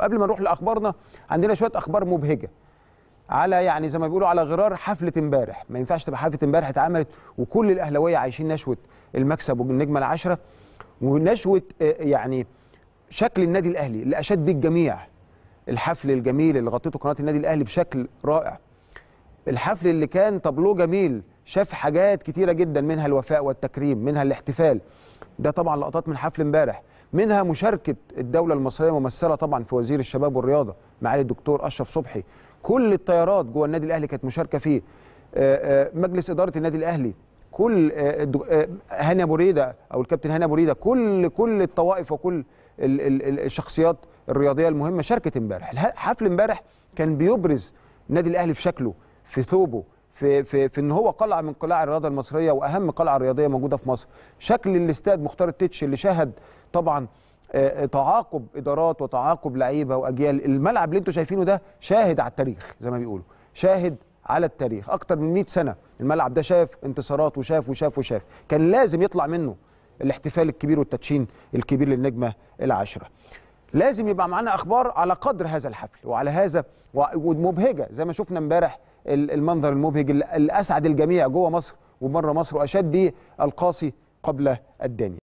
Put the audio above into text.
وقبل ما نروح لاخبارنا عندنا شويه اخبار مبهجه على يعني زي ما بيقولوا على غرار حفله امبارح ما ينفعش تبقى حفله امبارح اتعملت وكل الاهلاويه عايشين نشوه المكسب والنجمه العشره ونشوه آه، يعني شكل النادي الاهلي اللي اشاد بيه الجميع الحفل الجميل اللي غطيته قناه النادي الاهلي بشكل رائع الحفل اللي كان طابلوه جميل شاف حاجات كتيره جدا منها الوفاء والتكريم منها الاحتفال ده طبعا لقطات من حفل امبارح منها مشاركه الدوله المصريه ممثله طبعا في وزير الشباب والرياضه معالي الدكتور اشرف صبحي كل الطيارات جوه النادي الاهلي كانت مشاركه فيه آه، آه، مجلس اداره النادي الاهلي كل آه، هاني ابو ريده او الكابتن هاني ابو ريده كل كل الطوائف وكل الشخصيات الرياضيه المهمه شاركت امبارح حفل امبارح كان بيبرز النادي الاهلي في شكله في ثوبه في في في ان هو قلعه من قلاع الرياضه المصريه واهم قلعه رياضيه موجوده في مصر شكل الاستاد مختار التتش اللي شهد طبعا آه، آه، تعاقب ادارات وتعاقب لعيبه واجيال الملعب اللي انتم شايفينه ده شاهد على التاريخ زي ما بيقولوا شاهد على التاريخ اكتر من 100 سنه الملعب ده شاف انتصارات وشاف وشاف وشاف كان لازم يطلع منه الاحتفال الكبير والتدشين الكبير للنجمه العاشره لازم يبقى معانا اخبار على قدر هذا الحفل وعلى هذا ومبهجه زي ما شفنا امبارح المنظر المبهج اللي اسعد الجميع جوه مصر وبره مصر واشد القاسي قبل الدنيا